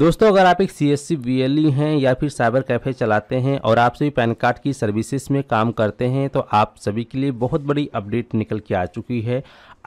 दोस्तों अगर आप एक सी एस e हैं या फिर साइबर कैफ़े चलाते हैं और आप सभी पैन कार्ड की सर्विसेज में काम करते हैं तो आप सभी के लिए बहुत बड़ी अपडेट निकल के आ चुकी है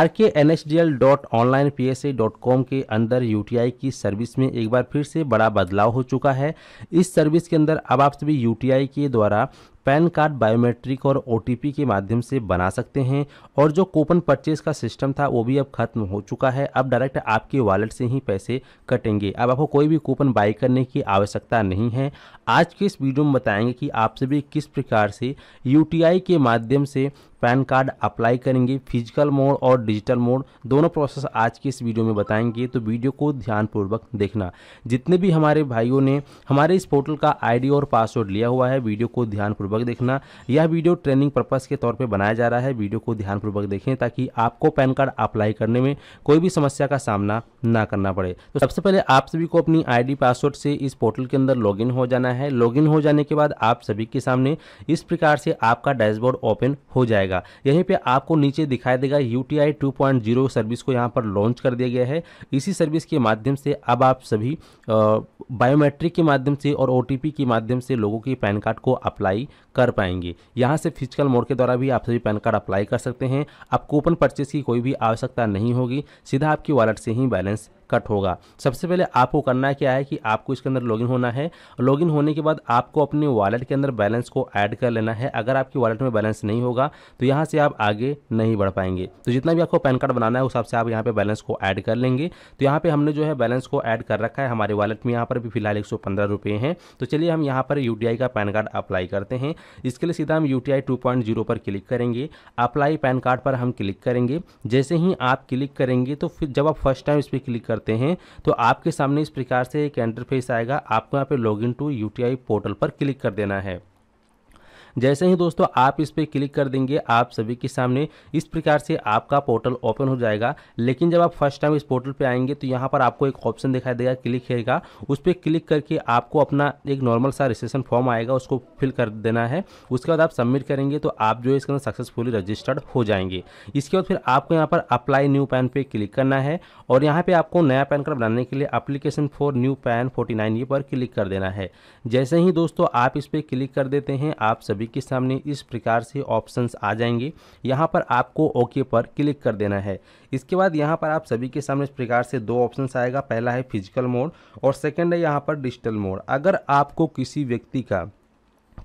R K N H D L dot online P S A dot com के अंदर यू टी आई की सर्विस में एक बार फिर से बड़ा बदलाव हो चुका है इस सर्विस के अंदर अब आप सभी यू टी आई के द्वारा पैन कार्ड बायोमेट्रिक और ओ के माध्यम से बना सकते हैं और जो कूपन परचेज का सिस्टम था वो भी अब खत्म हो चुका है अब डायरेक्ट आपके वॉलेट से ही पैसे कटेंगे अब आपको कोई भी कूपन बाई करने की आवश्यकता नहीं है आज के इस वीडियो में बताएंगे कि आप सभी किस प्रकार से यू के माध्यम से पैन कार्ड अप्लाई करेंगे फिजिकल मोड और डिजिटल मोड दोनों प्रोसेस आज की इस वीडियो में बताएंगे तो वीडियो को ध्यानपूर्वक देखना जितने भी हमारे भाइयों ने हमारे इस पोर्टल का आईडी और पासवर्ड लिया हुआ है वीडियो को ध्यानपूर्वक देखना यह वीडियो ट्रेनिंग पर्पज़ के तौर पर बनाया जा रहा है वीडियो को ध्यानपूर्वक देखें ताकि आपको पैन कार्ड अप्लाई करने में कोई भी समस्या का सामना ना करना पड़े तो सबसे पहले आप सभी को अपनी आई पासवर्ड से इस पोर्टल के अंदर लॉग हो जाना है लॉग हो जाने के बाद आप सभी के सामने इस प्रकार से आपका डैशबोर्ड ओपन हो जाएगा जाएगा यहीं पे आपको नीचे दिखाई देगा यू टी सर्विस को यहाँ पर लॉन्च कर दिया गया है इसी सर्विस के माध्यम से अब आप सभी बायोमेट्रिक के माध्यम से और ओ के माध्यम से लोगों के पैन कार्ड को अप्लाई कर पाएंगे यहाँ से फिजिकल मोड के द्वारा भी आप सभी पैन कार्ड अप्लाई कर सकते हैं आप कूपन परचेज की कोई भी आवश्यकता नहीं होगी सीधा आपकी वॉलेट से ही बैलेंस कट होगा सबसे पहले आपको करना क्या है कि आपको इसके अंदर लॉगिन होना है लॉगिन होने के बाद आपको अपने वॉलेट के अंदर बैलेंस को ऐड कर लेना है अगर आपकी वॉलेट में बैलेंस नहीं होगा तो यहाँ से आप आगे नहीं बढ़ पाएंगे तो जितना भी आपको पैन कार्ड बनाना है उस हिसाब से आप यहाँ पर बैलेंस को ऐड कर लेंगे तो यहाँ पर हमने जो है बैलेंस को ऐड कर रखा है हमारे वॉलेट में यहाँ पर भी फिलहाल एक हैं तो चलिए हम यहाँ पर यू का पैन कार्ड अप्लाई करते हैं इसके लिए सीधा हम यू टी पर क्लिक करेंगे अप्लाई पैन कार्ड पर हम क्लिक करेंगे जैसे ही आप क्लिक करेंगे तो फिर जब आप फर्स्ट टाइम इस पर क्लिक करते हैं तो आपके सामने इस प्रकार से एक इंटरफेस आएगा आपको यहाँ पे इन टू यूटीआई पोर्टल पर क्लिक कर देना है जैसे ही दोस्तों आप इस पर क्लिक कर देंगे आप सभी के सामने इस प्रकार से आपका पोर्टल ओपन हो जाएगा लेकिन जब आप फर्स्ट टाइम इस पोर्टल पर आएंगे तो यहाँ पर आपको एक ऑप्शन दिखाई देगा क्लिक करेगा उस पर क्लिक करके आपको अपना एक नॉर्मल सा रजिस्ट्रेशन फॉर्म आएगा उसको फिल कर देना है उसके बाद आप सबमिट करेंगे तो आप जो है इसके अंदर सक्सेसफुली रजिस्टर्ड हो जाएंगे इसके बाद फिर आपको यहाँ पर अप्लाई न्यू पैन पे क्लिक करना है और यहाँ पे आपको नया पैन कार्ड बनाने के लिए application for new PAN forty nine A पर क्लिक कर देना है जैसे ही दोस्तों आप इस पर क्लिक कर देते हैं आप सभी के सामने इस प्रकार से ऑप्शंस आ जाएंगे यहाँ पर आपको ओके पर क्लिक कर देना है इसके बाद यहाँ पर आप सभी के सामने इस प्रकार से दो ऑप्शंस आएगा पहला है फिजिकल मोड और सेकेंड है यहाँ पर डिजिटल मोड अगर आपको किसी व्यक्ति का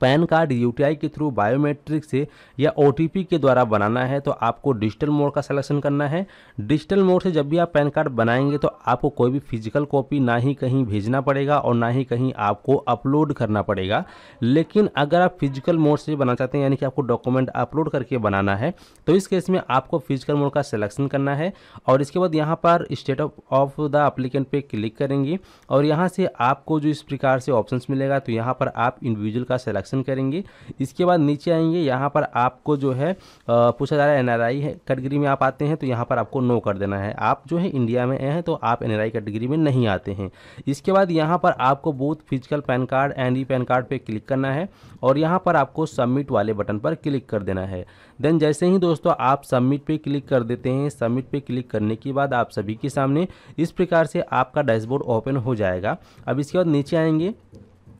पैन कार्ड यूटीआई के थ्रू बायोमेट्रिक से या ओटीपी के द्वारा बनाना है तो आपको डिजिटल मोड का सिलेक्शन करना है डिजिटल मोड से जब भी आप पैन कार्ड बनाएंगे तो आपको कोई भी फिजिकल कॉपी ना ही कहीं भेजना पड़ेगा और ना ही कहीं आपको अपलोड करना पड़ेगा लेकिन अगर आप फिजिकल मोड से बनाना चाहते हैं यानी कि आपको डॉक्यूमेंट अपलोड करके बनाना है तो इस केस में आपको फिजिकल मोड का सिलेक्शन करना है और इसके बाद यहाँ पर स्टेट ऑफ द अप्लीकेंट पे क्लिक करेंगे और यहाँ से आपको जो इस प्रकार से ऑप्शन मिलेगा तो यहाँ पर आप इंडिविजुअल का सिलेक्शन क्वेश्चन करेंगे इसके बाद नीचे आएंगे यहाँ पर आपको जो है पूछा जा रहा है एनआरआई है कैटेगरी में आप आते हैं तो यहाँ पर आपको नो कर देना है आप जो है इंडिया में हैं तो आप एनआरआई कैटेगरी में नहीं आते हैं इसके बाद यहाँ पर आपको both physical PAN card and E PAN card पर क्लिक करना है और यहाँ पर आपको सबमिट वाले बटन पर क्लिक कर देना है देन जैसे ही दोस्तों आप सबमिट पर क्लिक कर देते हैं सबमिट पर क्लिक करने के बाद आप सभी के सामने इस प्रकार से आपका डैशबोर्ड ओपन हो जाएगा अब इसके बाद नीचे आएंगे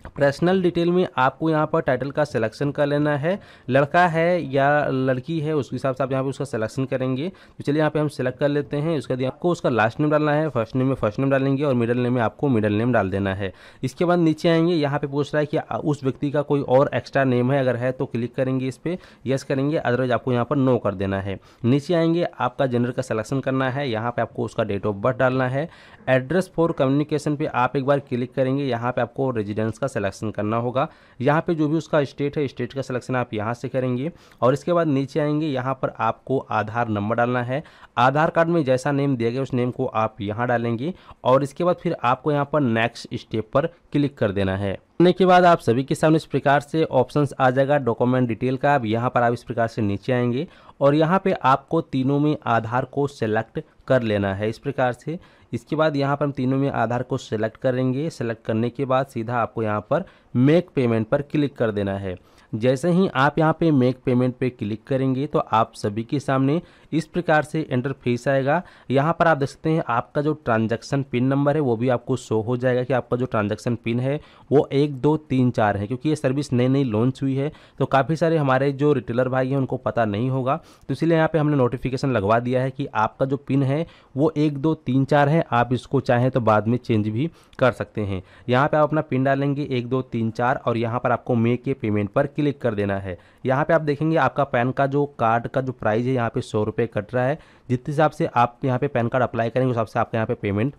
पर्सनल डिटेल में आपको यहाँ पर टाइटल का सिलेक्शन कर लेना है लड़का है या लड़की है उसके हिसाब से आप यहाँ पे उसका सिलेक्शन करेंगे तो चलिए यहाँ पे हम सिलेक्ट कर लेते हैं उसके बाद आपको उसका लास्ट नेम डालना है फर्स्ट नेम में फर्स्ट नेम डालेंगे और मिडल नेम में आपको मिडल नेम डाल देना है इसके बाद नीचे आएंगे यहाँ पर पूछ रहा है कि उस व्यक्ति का कोई और एक्स्ट्रा नेम है अगर है तो क्लिक करेंगे इस पर येस करेंगे अदरवाइज आपको यहाँ पर नो कर देना है नीचे आएंगे आपका जेंडर का सिलेक्शन करना है यहाँ पर आपको उसका डेट ऑफ बर्थ डालना है एड्रेस फॉर कम्युनिकेशन पर आप एक बार क्लिक करेंगे यहाँ पर आपको रेजिडेंस का सिलेक्शन करना होगा यहाँ पे जो भी उसका स्टेट है स्टेट का सिलेक्शन आप यहाँ से करेंगे और इसके बाद नीचे आएंगे यहाँ पर आपको आधार नंबर डालना है आधार कार्ड में जैसा नेम दिया गया उस नेम को आप यहाँ डालेंगे और इसके बाद फिर आपको यहाँ पर नेक्स्ट स्टेप पर क्लिक कर देना है करने के बाद आप सभी के सामने इस प्रकार से ऑप्शंस आ जाएगा डॉक्यूमेंट डिटेल का अब यहाँ पर आप इस प्रकार से नीचे आएंगे और यहाँ पे आपको तीनों में आधार को सेलेक्ट कर लेना है इस प्रकार से इसके बाद यहाँ पर हम तीनों में आधार को सेलेक्ट करेंगे सेलेक्ट करने के बाद सीधा आपको यहाँ पर मेक पेमेंट पर क्लिक कर देना है जैसे ही आप यहाँ पे मेक पेमेंट पे क्लिक करेंगे तो आप सभी के सामने इस प्रकार से इंटरफेस आएगा यहाँ पर आप देख सकते हैं आपका जो ट्रांजैक्शन पिन नंबर है वो भी आपको शो हो जाएगा कि आपका जो ट्रांजैक्शन पिन है वो एक दो तीन चार है क्योंकि ये सर्विस नई नई लॉन्च हुई है तो काफ़ी सारे हमारे जो रिटेलर भाई हैं उनको पता नहीं होगा तो इसलिए यहाँ पर हमने नोटिफिकेशन लगवा दिया है कि आपका जो पिन है वो एक दो तीन चार है आप इसको चाहें तो बाद में चेंज भी कर सकते हैं यहाँ पर आप अपना पिन डालेंगे एक दो तीन चार और यहाँ पर आपको मे के पेमेंट पर क्लिक क्लिक कर देना है यहाँ पे आप देखेंगे आपका पैन का जो कार्ड का जो प्राइस है यहाँ पे सौ रुपये कट रहा है जिस हिसाब से आप यहाँ पे पैन कार्ड अप्लाई करेंगे उस हिसाब से आपका यहाँ पे पेमेंट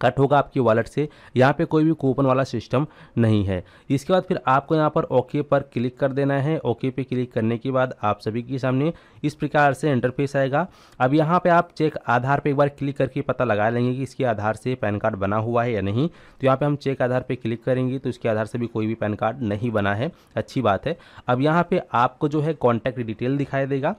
कट होगा आपकी वॉलेट से यहाँ पे कोई भी कूपन वाला सिस्टम नहीं है इसके बाद फिर आपको यहाँ पर ओके पर क्लिक कर देना है ओके पे क्लिक करने के बाद आप सभी के सामने इस प्रकार से इंटरफेस आएगा अब यहाँ पे आप चेक आधार पे एक बार क्लिक करके पता लगा लेंगे कि इसके आधार से पैन कार्ड बना हुआ है या नहीं तो यहाँ पर हम चेक आधार पर क्लिक करेंगे तो इसके आधार से भी कोई भी पैन कार्ड नहीं बना है अच्छी बात है अब यहाँ पर आपको जो है कॉन्टैक्ट डिटेल दिखाई देगा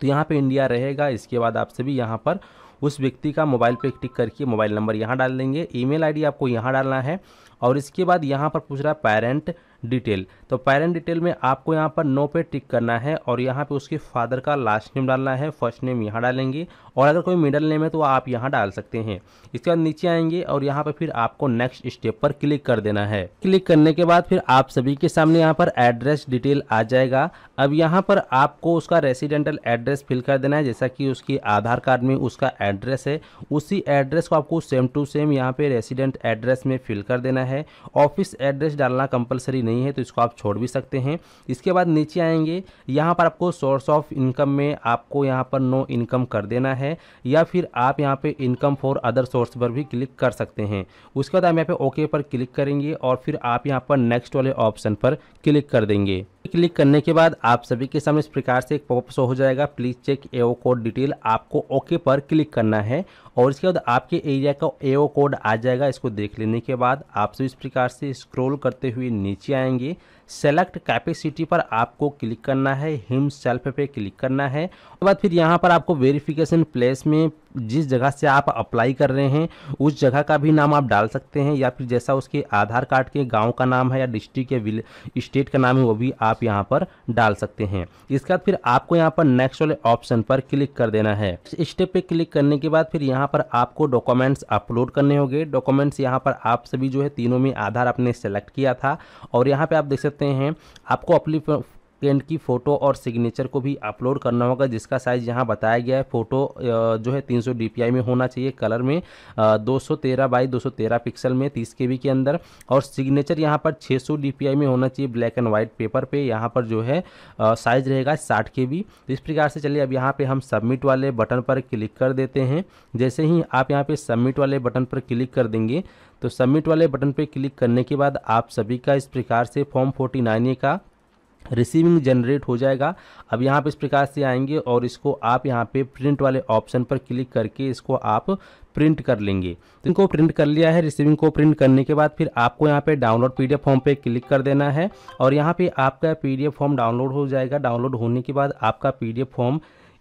तो यहाँ पे इंडिया रहेगा इसके बाद आप सभी यहाँ पर उस व्यक्ति का मोबाइल पे टिक करके मोबाइल नंबर यहाँ डाल देंगे ईमेल आईडी आपको यहाँ डालना है और इसके बाद यहाँ पर पूछ रहा है पेरेंट डिटेल तो पेरेंट डिटेल में आपको यहाँ पर नो पे टिक करना है और यहाँ पे उसके फादर का लास्ट नेम डालना है फर्स्ट नेम यहाँ डालेंगे और अगर कोई मिडल नेम है तो आप यहाँ डाल सकते हैं इसके बाद नीचे आएंगे और यहाँ पर फिर आपको नेक्स्ट स्टेप पर क्लिक कर देना है क्लिक करने के बाद फिर आप सभी के सामने यहाँ पर एड्रेस डिटेल आ जाएगा अब यहाँ पर आपको उसका रेसिडेंटल एड्रेस फिल कर देना है जैसा कि उसके आधार कार्ड में उसका एड्रेस है उसी एड्रेस को आपको सेम टू सेम यहाँ पे रेसिडेंट एड्रेस में फिल कर देना है ऑफिस एड्रेस डालना कंपलसरी नहीं है तो इसको आप छोड़ भी सकते हैं इसके बाद नीचे आएंगे यहाँ पर आपको सोर्स ऑफ इनकम में आपको यहाँ पर नो इनकम कर देना है या फिर आप यहाँ पे इनकम फॉर अदर सोर्स पर भी क्लिक कर सकते हैं उसके बाद आप यहाँ पे ओके पर क्लिक करेंगे और फिर आप यहाँ पर नेक्स्ट वाले ऑप्शन पर क्लिक कर देंगे क्लिक करने के बाद आप सभी के सामने इस प्रकार से एक पॉपअप शो हो जाएगा please check AO code detail आपको ओके पर क्लिक करना है और इसके बाद आपके एरिया का एओ कोड आ जाएगा इसको देख लेने के बाद आप सभी इस प्रकार से स्क्रॉल करते हुए नीचे आएंगी सेलेक्ट कैपेसिटी पर आपको क्लिक करना है हिम सेल्फ पे क्लिक करना है उसके बाद फिर यहाँ पर आपको वेरिफिकेशन प्लेस में जिस जगह से आप अप्लाई कर रहे हैं उस जगह का भी नाम आप डाल सकते हैं या फिर जैसा उसके आधार कार्ड के गांव का नाम है या डिस्ट्रिक्ट या स्टेट का नाम है वो भी आप यहाँ पर डाल सकते हैं इसके बाद फिर आपको यहाँ पर नेक्स्ट वाले ऑप्शन पर क्लिक कर देना है स्टेप पे क्लिक करने के बाद फिर यहाँ पर आपको डॉक्यूमेंट्स अपलोड करने होंगे डॉक्यूमेंट्स यहाँ पर आप सभी जो है तीनों में आधार आपने सेलेक्ट किया था और यहाँ पर आप देख सकते सकते हैं आपको अपनी पेंट की फ़ोटो और सिग्नेचर को भी अपलोड करना होगा जिसका साइज़ यहाँ बताया गया है फ़ोटो जो है 300 डीपीआई में होना चाहिए कलर में 213 बाई दो पिक्सल में 30 के के अंदर और सिग्नेचर यहाँ पर 600 डीपीआई में होना चाहिए ब्लैक एंड वाइट पेपर पे यहाँ पर जो है साइज़ रहेगा साठ के तो इस प्रकार से चलिए अब यहाँ पर हम सबमिट वाले बटन पर क्लिक कर देते हैं जैसे ही आप यहाँ पर सबमिट वाले बटन पर क्लिक कर देंगे तो सबमिट वाले बटन पर क्लिक करने के बाद आप सभी का इस प्रकार से फॉर्म फोर्टी नाइन ए का रिसीविंग जनरेट हो जाएगा अब यहाँ पे इस प्रकार से आएंगे और इसको आप यहाँ पे प्रिंट वाले ऑप्शन पर क्लिक करके इसको आप प्रिंट कर लेंगे तो इनको प्रिंट कर लिया है रिसीविंग को प्रिंट करने के बाद फिर आपको यहाँ पे डाउनलोड पीडीएफ फॉर्म पे क्लिक कर देना है और यहाँ पे आपका पीडीएफ फॉर्म डाउनलोड हो जाएगा डाउनलोड होने के बाद आपका पीडीएफ फॉर्म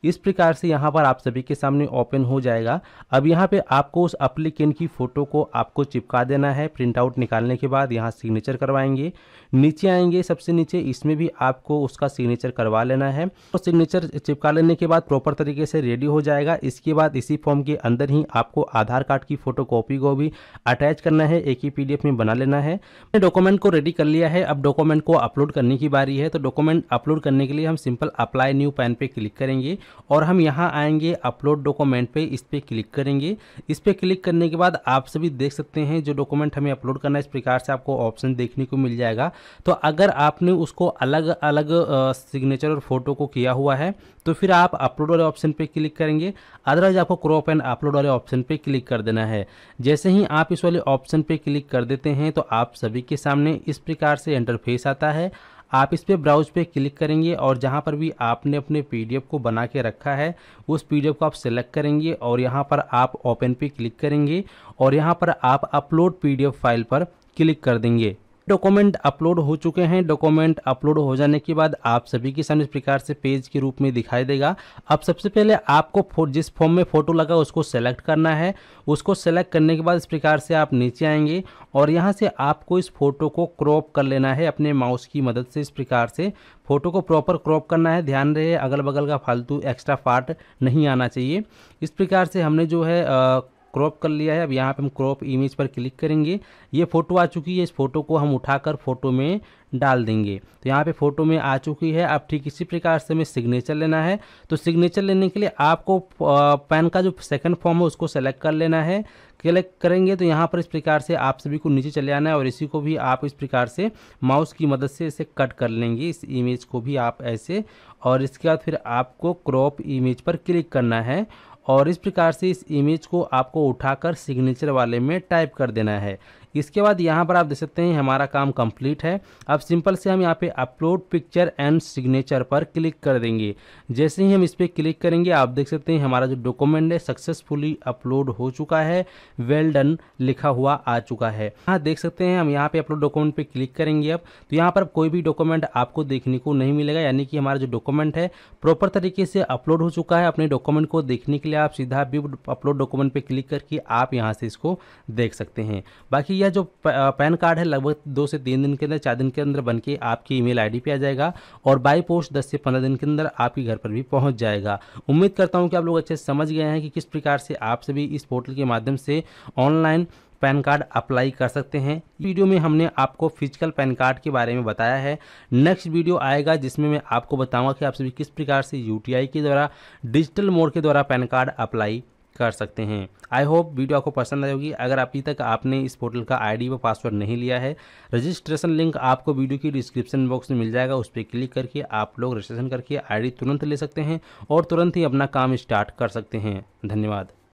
इस प्रकार से यहाँ पर आप सभी के सामने ओपन हो जाएगा अब यहाँ पे आपको उस अप्लीकेंट की फ़ोटो को आपको चिपका देना है प्रिंट आउट निकालने के बाद यहाँ सिग्नेचर करवाएंगे नीचे आएंगे सबसे नीचे इसमें भी आपको उसका सिग्नेचर करवा लेना है और तो सिग्नेचर चिपका लेने के बाद प्रॉपर तरीके से रेडी हो जाएगा इसके बाद इसी फॉर्म के अंदर ही आपको आधार कार्ड की फ़ोटो को भी अटैच करना है एक ही पी में बना लेना है डॉक्यूमेंट को रेडी कर लिया है अब डॉक्यूमेंट को अपलोड करने की बारी है तो डॉक्यूमेंट अपलोड करने के लिए हम सिंपल अप्लाई न्यू पैन पे क्लिक करेंगे और हम यहाँ आएंगे अपलोड डॉक्यूमेंट पे इस पर क्लिक करेंगे इस पर क्लिक करने के बाद आप सभी देख सकते हैं जो डॉक्यूमेंट हमें अपलोड करना है इस प्रकार से आपको ऑप्शन देखने को मिल जाएगा तो अगर आपने उसको अलग अलग सिग्नेचर और फोटो को किया हुआ है तो फिर आप अपलोड वाले ऑप्शन पर क्लिक करेंगे अदरवाइज आपको क्रॉप एंड अपलोड वाले ऑप्शन पर क्लिक कर देना है जैसे ही आप इस वाले ऑप्शन पर क्लिक कर देते हैं तो आप सभी के सामने इस प्रकार से इंटरफेस आता है आप इस पर ब्राउज पे क्लिक करेंगे और जहाँ पर भी आपने अपने पी को बना के रखा है उस पी को आप सेलेक्ट करेंगे और यहाँ पर आप ओपन पे क्लिक करेंगे और यहाँ पर आप अपलोड पी फाइल पर क्लिक कर देंगे डॉक्यूमेंट अपलोड हो चुके हैं डॉक्यूमेंट अपलोड हो जाने के बाद आप सभी के सामने इस प्रकार से पेज के रूप में दिखाई देगा अब सबसे पहले आपको जिस फॉर्म में फ़ोटो लगा उसको सेलेक्ट करना है उसको सेलेक्ट करने के बाद इस प्रकार से आप नीचे आएंगे और यहाँ से आपको इस फोटो को क्रॉप कर लेना है अपने माउस की मदद से इस प्रकार से फोटो को प्रॉपर क्रॉप करना है ध्यान रहे अगल बगल का फालतू एक्स्ट्रा पार्ट नहीं आना चाहिए इस प्रकार से हमने जो है आ, क्रॉप कर लिया है अब यहाँ पे हम क्रॉप इमेज पर क्लिक करेंगे ये फ़ोटो आ चुकी है इस फोटो को हम उठाकर फ़ोटो में डाल देंगे तो यहाँ पे फ़ोटो में आ चुकी है आप ठीक इसी प्रकार से हमें सिग्नेचर लेना है तो सिग्नेचर लेने के लिए आपको पैन का जो सेकंड फॉर्म है उसको सेलेक्ट कर लेना है क्लिक करेंगे तो यहाँ पर इस प्रकार से आप सभी को नीचे चले आना है और इसी को भी आप इस प्रकार से माउस की मदद से इसे कट कर लेंगे इस इमेज को भी आप ऐसे और इसके बाद फिर आपको क्रॉप इमेज पर क्लिक करना है और इस प्रकार से इस इमेज को आपको उठाकर सिग्नेचर वाले में टाइप कर देना है इसके बाद यहाँ पर आप देख सकते हैं हमारा काम कंप्लीट है अब सिंपल से हम यहाँ पे अपलोड पिक्चर एंड सिग्नेचर पर क्लिक कर देंगे जैसे ही हम इस पर क्लिक करेंगे आप देख सकते हैं हमारा जो डॉक्यूमेंट है सक्सेसफुली अपलोड हो चुका है वेल डन लिखा हुआ आ चुका है हाँ देख सकते हैं हम यहाँ पे अपलोड डॉक्यूमेंट पे क्लिक करेंगे अब तो यहाँ पर कोई भी डॉक्यूमेंट आपको देखने को नहीं मिलेगा यानी कि हमारा जो डॉक्यूमेंट है प्रॉपर तरीके से अपलोड हो चुका है अपने डॉक्यूमेंट को देखने के लिए आप सीधा भी अपलोड डॉक्यूमेंट पर क्लिक करके आप यहाँ से इसको देख सकते हैं बाकी यह जो पैन कार्ड है लगभग दो से तीन दिन के अंदर चार दिन के अंदर बन के आपकी ईमेल आईडी पे आ जाएगा और बाय पोस्ट दस से पंद्रह दिन के अंदर आपके घर पर भी पहुंच जाएगा उम्मीद करता हूं कि आप लोग अच्छे से समझ गए हैं कि किस प्रकार से आप सभी इस पोर्टल के माध्यम से ऑनलाइन पैन कार्ड अप्लाई कर सकते हैं वीडियो में हमने आपको फिजिकल पैन कार्ड के बारे में बताया है नेक्स्ट वीडियो आएगा जिसमें मैं आपको बताऊंगा कि आप सभी किस प्रकार से यूटीआई के द्वारा डिजिटल मोड के द्वारा पैन कार्ड अप्लाई कर सकते हैं आई होप वीडियो आपको पसंद आई होगी अगर अभी तक आपने इस पोर्टल का आईडी व पासवर्ड नहीं लिया है रजिस्ट्रेशन लिंक आपको वीडियो की डिस्क्रिप्शन बॉक्स में मिल जाएगा उस पर क्लिक करके आप लोग रजिस्ट्रेशन करके आईडी तुरंत ले सकते हैं और तुरंत ही अपना काम स्टार्ट कर सकते हैं धन्यवाद